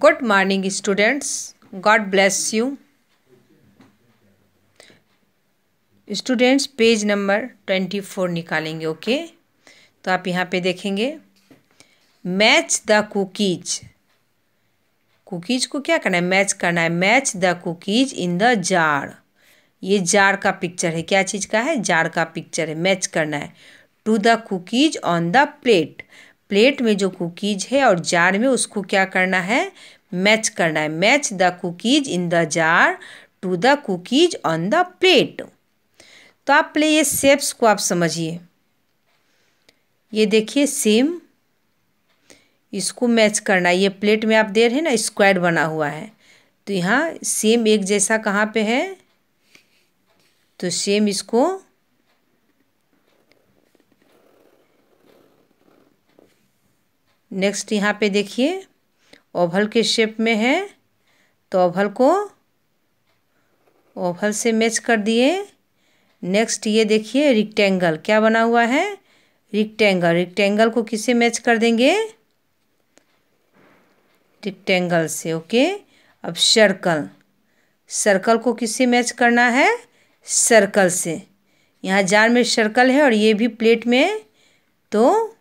Good morning students God bless you students page number twenty four निकालेंगे okay okay? तो आप यहाँ पे देखेंगे मैच द कुकीज कुकीज को क्या करना है मैच करना है match the cookies in the jar ये जार का पिक्चर है क्या चीज़ का है जार का पिक्चर है मैच करना है to the cookies on the plate plate में जो कुकीज़ है और जार में उसको क्या करना है मैच करना है match the cookies in the jar to the cookies on the plate तो आप पहले ये सेप्स को आप समझिए ये देखिए सेम इसको मैच करना है ये प्लेट में आप दे रहे हैं ना स्क्वायर बना हुआ है तो यहाँ सेम एक जैसा कहाँ पे है तो सेम इसको नेक्स्ट यहाँ पे देखिए ओवल के शेप में है तो ओवल को ओवल से मैच कर दिए नेक्स्ट ये देखिए रिक्टेंगल क्या बना हुआ है रिक्टेंगल रिक्टेंगल को किसे मैच कर देंगे रिक्टेंगल से ओके अब सर्कल सर्कल को किससे मैच करना है सर्कल से यहाँ जार में सर्कल है और ये भी प्लेट में तो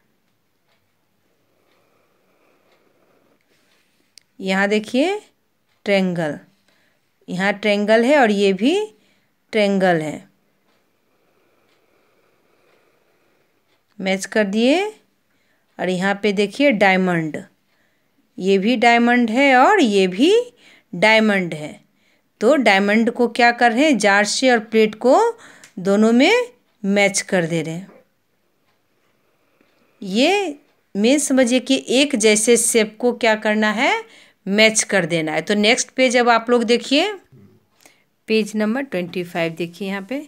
यहाँ देखिए ट्रेंगल यहाँ ट्रेंगल है और ये भी ट्रेंगल है मैच कर दिए और यहाँ पे देखिए डायमंड ये भी डायमंड है और ये भी डायमंड है तो डायमंड को क्या कर रहे हैं जार से और प्लेट को दोनों में मैच कर दे रहे हैं ये मैं समझिए कि एक जैसे शेप को क्या करना है मैच कर देना है तो नेक्स्ट पेज अब आप लोग देखिए पेज नंबर ट्वेंटी फाइव देखिए यहाँ पे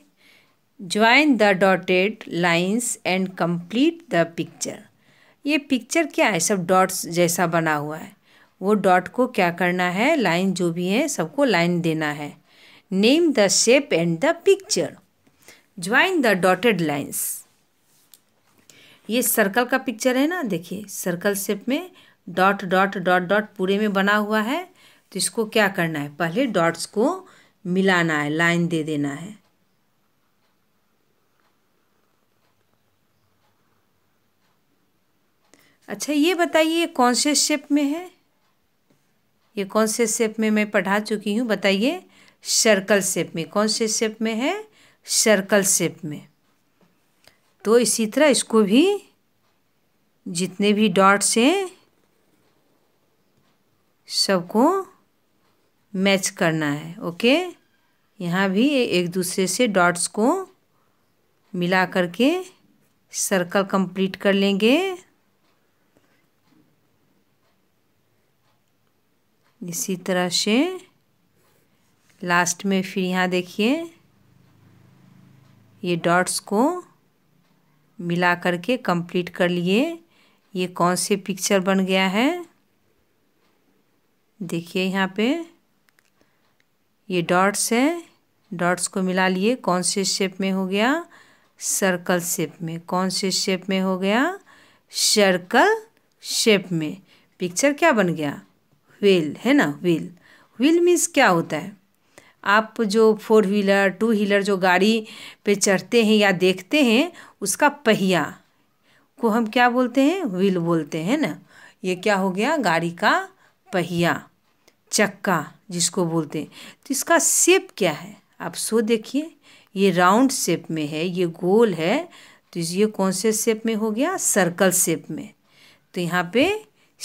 join the dotted lines and complete the picture ये पिक्चर क्या है सब डॉट्स जैसा बना हुआ है वो डॉट को क्या करना है लाइन जो भी है सबको लाइन देना है name the shape and the picture join the dotted lines ये सर्कल का पिक्चर है ना देखिए सर्कल शेप में डॉट डॉट डॉट डॉट पूरे में बना हुआ है तो इसको क्या करना है पहले डॉट्स को मिलाना है लाइन दे देना है अच्छा ये बताइए कौन से शेप में है ये कौन से शेप में मैं पढ़ा चुकी हूँ बताइए सर्कल शेप में कौन से शेप में है सर्कल शेप में तो इसी तरह इसको भी जितने भी डॉट्स हैं सबको मैच करना है ओके यहाँ भी एक दूसरे से डॉट्स को मिला करके सर्कल कंप्लीट कर लेंगे इसी तरह से लास्ट में फिर यहाँ देखिए ये डॉट्स को मिला करके कंप्लीट कर लिए ये कौन से पिक्चर बन गया है देखिए यहाँ पे ये डॉट्स है डॉट्स को मिला लिए कौन से शेप में हो गया सर्कल शेप में कौन से शेप में हो गया सर्कल शेप में पिक्चर क्या बन गया व्हील है ना व्हील व्हील मीन्स क्या होता है आप जो फोर व्हीलर टू व्हीलर जो गाड़ी पे चढ़ते हैं या देखते हैं उसका पहिया को हम क्या बोलते हैं व्हील बोलते हैं ना ये क्या हो गया गाड़ी का पहिया चक्का जिसको बोलते हैं तो इसका सेप क्या है आप सो देखिए ये राउंड शेप में है ये गोल है तो ये कौन से शेप में हो गया सर्कल शेप में तो यहाँ पे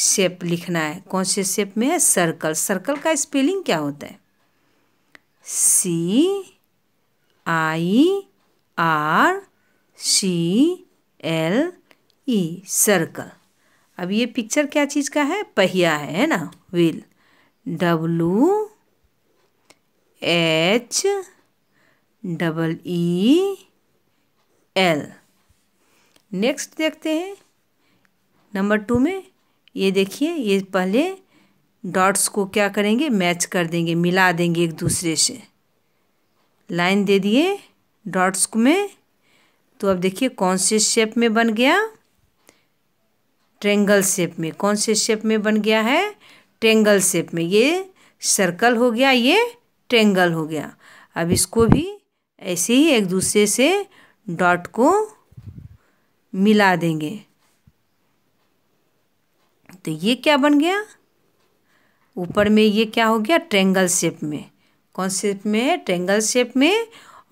शेप लिखना है कौन से शेप में है सर्कल सर्कल का स्पेलिंग क्या होता है C I R C L E circle अब ये पिक्चर क्या चीज़ का है पहिया है है ना wheel W H double E L next देखते हैं नंबर टू में ये देखिए ये पहले डॉट्स को क्या करेंगे मैच कर देंगे मिला देंगे एक दूसरे से लाइन दे दिए डॉट्स में तो अब देखिए कौन से शेप में बन गया ट्रेंगल शेप में कौन से शेप में बन गया है ट्रेंगल शेप में ये सर्कल हो गया ये ट्रेंगल हो गया अब इसको भी ऐसे ही एक दूसरे से डॉट को मिला देंगे तो ये क्या बन गया ऊपर में ये क्या हो गया ट्रेंगल शेप में कौन शेप में है ट्रेंगल शेप में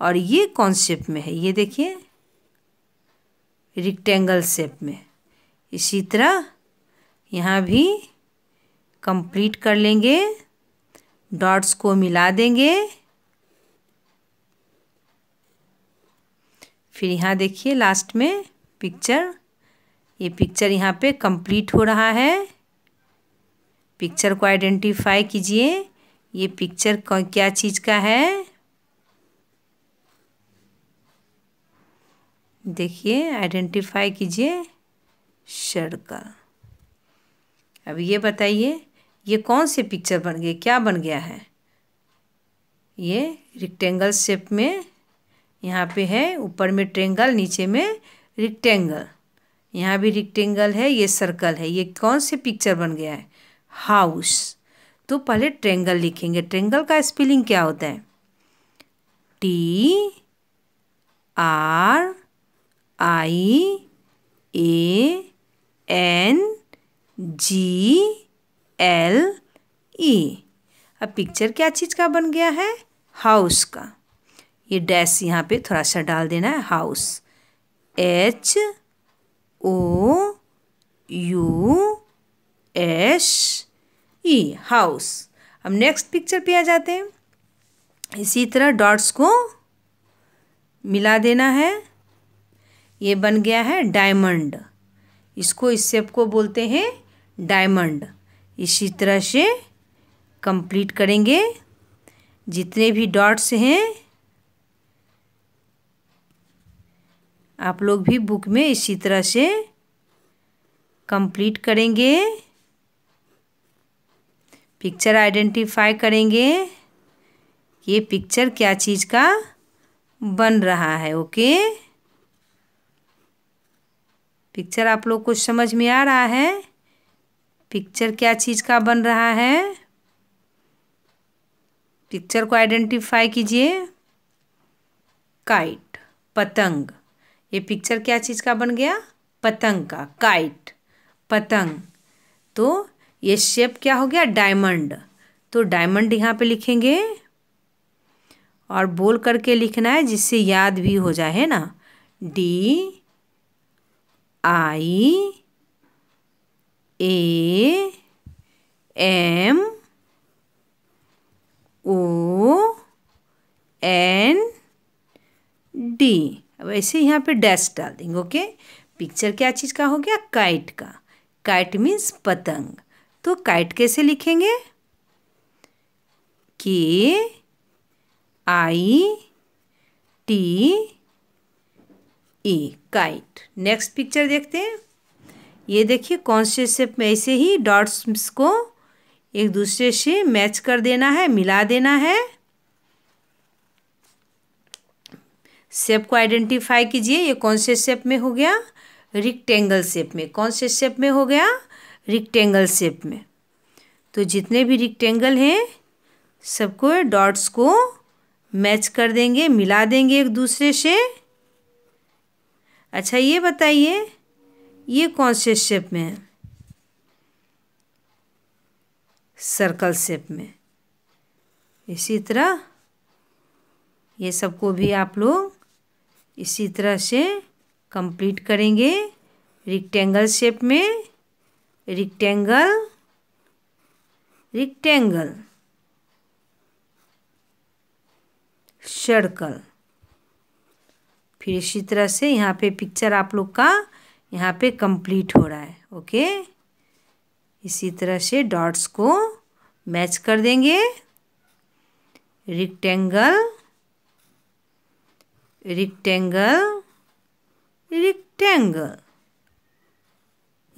और ये कौन शेप में है ये देखिए रिक्टेंगल शेप में इसी तरह यहाँ भी कंप्लीट कर लेंगे डॉट्स को मिला देंगे फिर यहाँ देखिए लास्ट में पिक्चर ये पिक्चर यहाँ पे कंप्लीट हो रहा है पिक्चर को आइडेंटिफाई कीजिए ये पिक्चर क्या चीज़ का है देखिए आइडेंटिफाई कीजिए शर का अब ये बताइए ये कौन से पिक्चर बन गए क्या बन गया है ये रिक्टेंगल शेप में यहाँ पे है ऊपर में ट्रेंगल नीचे में रिक्टेंगल यहाँ भी रिक्टेंगल है ये सर्कल है ये कौन से पिक्चर बन गया है हाउस तो पहले ट्रेंगल लिखेंगे ट्रेंगल का स्पेलिंग क्या होता है T R I A N G L E अब पिक्चर क्या चीज़ का बन गया है हाउस का ये डैश यहाँ पे थोड़ा सा डाल देना है house H O U S E house अब नेक्स्ट पिक्चर पे आ जाते हैं इसी तरह डॉट्स को मिला देना है ये बन गया है डायमंड इसको इस शेप को बोलते हैं डायमंड इसी तरह से कंप्लीट करेंगे जितने भी डॉट्स हैं आप लोग भी बुक में इसी तरह से कंप्लीट करेंगे पिक्चर आइडेंटिफाई करेंगे ये पिक्चर क्या चीज़ का बन रहा है ओके okay? पिक्चर आप लोग को समझ में आ रहा है पिक्चर क्या चीज़ का बन रहा है पिक्चर को आइडेंटिफाई कीजिए काइट पतंग ये पिक्चर क्या चीज़ का बन गया पतंग का काइट पतंग तो ये शेप क्या हो गया डायमंड तो डायमंड यहाँ पे लिखेंगे और बोल करके लिखना है जिससे याद भी हो जाए है ना D I A M O N D अब ऐसे यहाँ पे डैश डाल देंगे ओके पिक्चर क्या चीज़ का हो गया काइट का काइट मीन्स पतंग तो काइट कैसे लिखेंगे K I T E kite next picture देखते हैं ये देखिए कौन से शेप में ऐसे ही डॉट्स को एक दूसरे से मैच कर देना है मिला देना है शेप को आइडेंटिफाई कीजिए ये कौन से शेप में हो गया रिक्टेंगल शेप में कौन से शेप में हो गया रिक्टेंगल शेप में तो जितने भी रिक्टेंगल हैं सबको डॉट्स को मैच कर देंगे मिला देंगे एक दूसरे से अच्छा ये बताइए ये कौन से शेप में है सर्कल शेप में इसी तरह ये सबको भी आप लोग इसी तरह से कंप्लीट करेंगे रिक्टेंगल शेप में रिक्टेंगल रिक्टेंगल सर्कल फिर इसी तरह से यहाँ पे पिक्चर आप लोग का यहाँ पे कंप्लीट हो रहा है ओके इसी तरह से डॉट्स को मैच कर देंगे रिक्टेंगल रिक्टेंगल रिक्टेंगल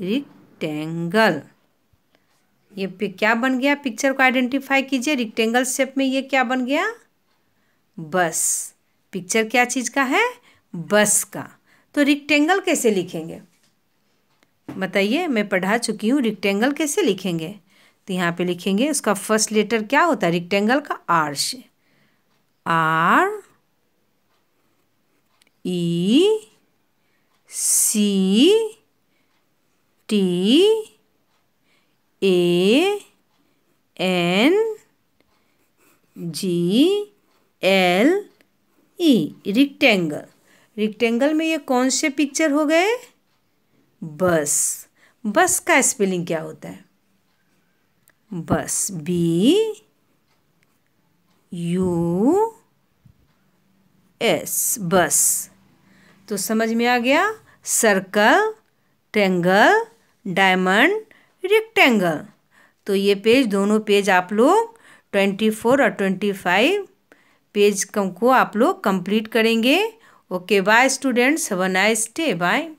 रिक्टेंगल ये पे क्या बन गया पिक्चर को आइडेंटिफाई कीजिए रिक्टेंगल शेप में ये क्या बन गया बस पिक्चर क्या चीज़ का है बस का तो रिक्टेंगल कैसे लिखेंगे बताइए मैं पढ़ा चुकी हूँ रिक्टेंगल कैसे लिखेंगे तो यहाँ पे लिखेंगे उसका फर्स्ट लेटर क्या होता है रिक्टेंगल का आर से R E C T A N G L E rectangle rectangle में ये कौन से पिक्चर हो गए बस बस का स्पेलिंग क्या होता है बस बी यू एस बस तो समझ में आ गया सर्कल ट्रेंगल डायमंड रिक्टेंगल तो ये पेज दोनों पेज आप लोग ट्वेंटी फोर और ट्वेंटी फाइव पेज को आप लोग कंप्लीट करेंगे Okay, bye students. Have a nice day. Bye.